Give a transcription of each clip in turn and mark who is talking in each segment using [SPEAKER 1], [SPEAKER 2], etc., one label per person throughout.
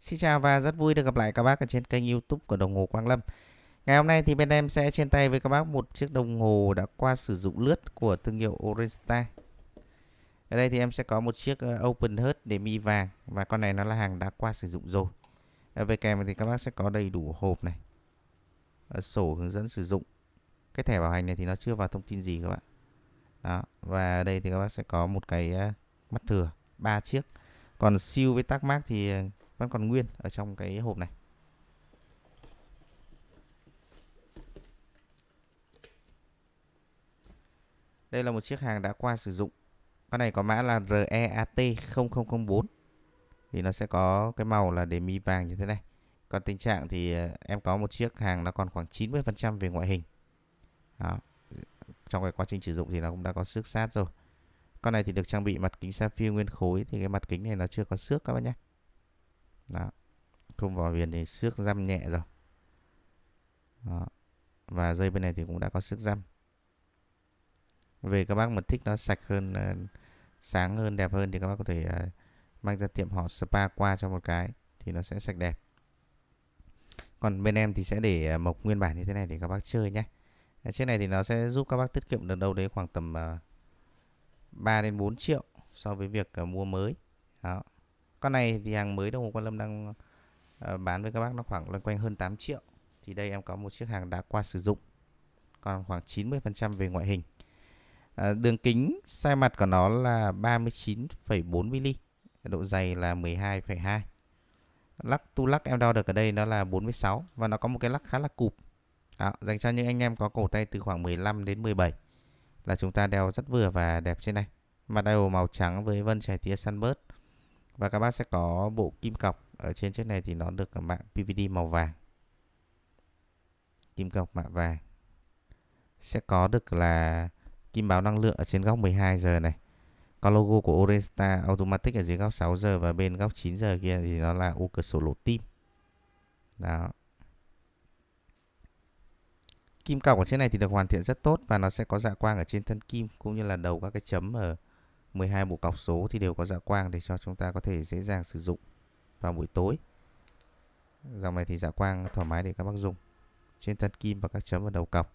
[SPEAKER 1] Xin chào và rất vui được gặp lại các bác ở trên kênh youtube của đồng hồ Quang Lâm Ngày hôm nay thì bên em sẽ trên tay với các bác một chiếc đồng hồ đã qua sử dụng lướt của thương hiệu Oresta Ở đây thì em sẽ có một chiếc ờ, Open Heart để mi vàng và con này nó là hàng đã qua sử dụng rồi ờ, Về kèm thì các bác sẽ có đầy đủ hộp này ờ, Sổ hướng dẫn sử dụng Cái thẻ bảo hành này thì nó chưa vào thông tin gì các bạn Đó và ở đây thì các bác sẽ có một cái mắt thừa ba chiếc còn siêu với tắc mác thì vẫn còn nguyên ở trong cái hộp này Đây là một chiếc hàng đã qua sử dụng. Con này có mã là REAT0004. Thì nó sẽ có cái màu là để mi vàng như thế này. Còn tình trạng thì ờ, em có một chiếc hàng nó còn khoảng 90% về ngoại hình. Đó. Trong cái quá trình sử dụng thì nó cũng đã có xước sát rồi. Con này thì được trang bị mặt kính sapphire nguyên khối thì cái mặt kính này nó chưa có xước các bạn nhé. Đó. Khung vỏ viền thì xước răm nhẹ rồi. Đó. Và dây bên này thì cũng đã có xước răm. Về các bác mà thích nó sạch hơn, ờ, sáng hơn, đẹp hơn thì các bác có thể ờ, mang ra tiệm họ spa qua cho một cái thì nó sẽ sạch đẹp. Còn bên em thì sẽ để ờ, mộc nguyên bản như thế này để các bác chơi nhé. Chiếc này thì nó sẽ giúp các bác tiết kiệm được đâu đấy khoảng tầm 3 đến 4 triệu so với việc mua mới. Đó con này thì hàng mới đâu, hồ quan lâm đang ờ, bán với các bác nó khoảng loanh quanh hơn 8 triệu thì đây em có một chiếc hàng đã qua sử dụng còn khoảng 90% về ngoại hình ờ, đường kính sai mặt của nó là 39,4 mm độ dày là 12,2 lắc tu lắc em đo được ở đây nó là 46 và nó có một cái lắc khá là cụp đó, dành cho những anh em có cổ tay từ khoảng 15 đến 17 là chúng ta đeo rất vừa và đẹp trên này mặt đeo màu trắng với vân trẻ tia sunburst và các bác sẽ có bộ kim cọc ở trên chiếc này thì nó được mạng PVD màu vàng kim cọc mạng vàng sẽ có được là kim báo năng lượng ở trên góc 12 giờ này có logo của Orange Automatic ở dưới góc 6 giờ và bên góc 9 giờ kia thì nó là ô cửa sổ lỗ tim đó kim cọc ở trên này thì được hoàn thiện rất tốt và nó sẽ có dạ quang ở trên thân kim cũng như là đầu các cái chấm ở 12 bộ cọc số thì đều có dạ quang để cho chúng ta có thể dễ dàng sử dụng vào buổi tối. Dòng này thì dạ quang thoải mái để các bác dùng trên thân kim và các chấm ở đầu cọc.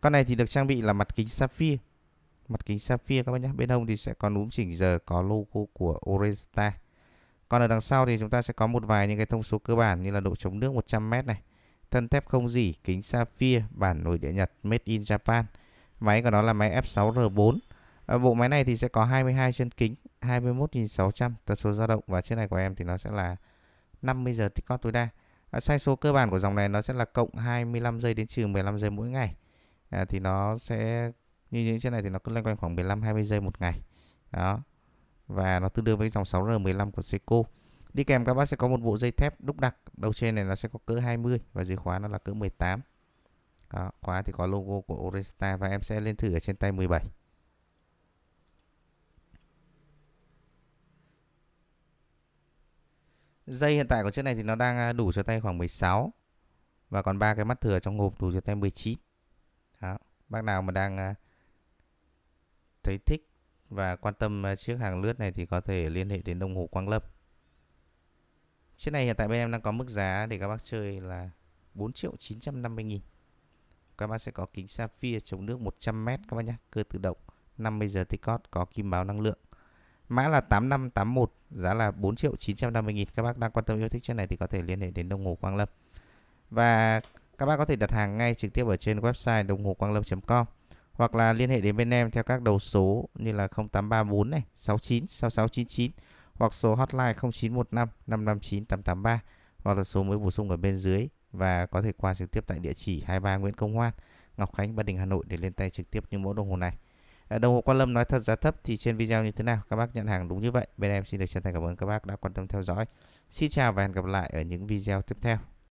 [SPEAKER 1] Con này thì được trang bị là mặt kính sapphire. Mặt kính sapphire các bác nhé. Bên hông thì sẽ có núm chỉnh giờ có logo của Oresta. Còn ở đằng sau thì chúng ta sẽ có một vài những cái thông số cơ bản như là độ chống nước 100m này, thân thép không dỉ, kính sapphire, bản nội địa Nhật made in Japan. Máy của nó là máy F6R4. Ờ, bộ máy này thì sẽ có 22 chân kính 21.600 tần số dao động và chiếc này của em thì nó sẽ là 50 giờ tích cóp tối đa à, ờ, sai số cơ bản của dòng này nó sẽ là cộng 25 giây đến trừ 15 giây mỗi ngày à, thì nó sẽ như những chiếc này thì nó cứ loanh quanh khoảng 15 20 giây một ngày đó và nó tương đương với dòng 6R15 của Seiko đi kèm các bác sẽ có một bộ dây thép đúc đặc đầu trên này nó sẽ có cỡ 20 và dưới khóa nó là cỡ 18 đó, khóa thì có logo của Oresta và em sẽ lên thử ở trên tay 17 dây hiện tại của chiếc này thì nó đang à, đủ cho tay khoảng 16 và còn ba cái mắt thừa trong hộp đủ cho tay 19 đó bác nào mà đang à, thấy thích và quan tâm à, chiếc hàng lướt này thì có thể liên hệ đến đồng hồ Quang Lâm chiếc này hiện tại bên em đang có mức giá để các bác chơi là 4 triệu 950 nghìn các bác sẽ có kính sapphire chống nước 100m các bác nhé cơ tự động 50 giờ tích có kim báo năng lượng Mã là 8581, giá là 4 triệu 950 nghìn. Các bác đang quan tâm yêu thích trên này thì có thể liên hệ đến đồng hồ Quang Lâm. Và các bác có thể đặt hàng ngay trực tiếp ở trên website đồng hồ quang lâm.com hoặc là liên hệ đến bên em theo các đầu số như là 0834 này 69 6699 hoặc số hotline 0915 559 883 hoặc là số mới bổ sung ở bên dưới và có thể qua trực tiếp tại địa chỉ 23 Nguyễn Công Hoan, Ngọc Khánh, Ba Đình, Hà Nội để lên tay trực tiếp những mẫu đồng hồ này. Ờ, đồng hồ Quan Lâm nói thật giá thấp thì trên video như thế nào? Các bác nhận hàng đúng như vậy. Bên em xin được chân thành cảm ơn các bác đã quan tâm theo dõi. Xin chào và hẹn gặp lại ở những video tiếp theo.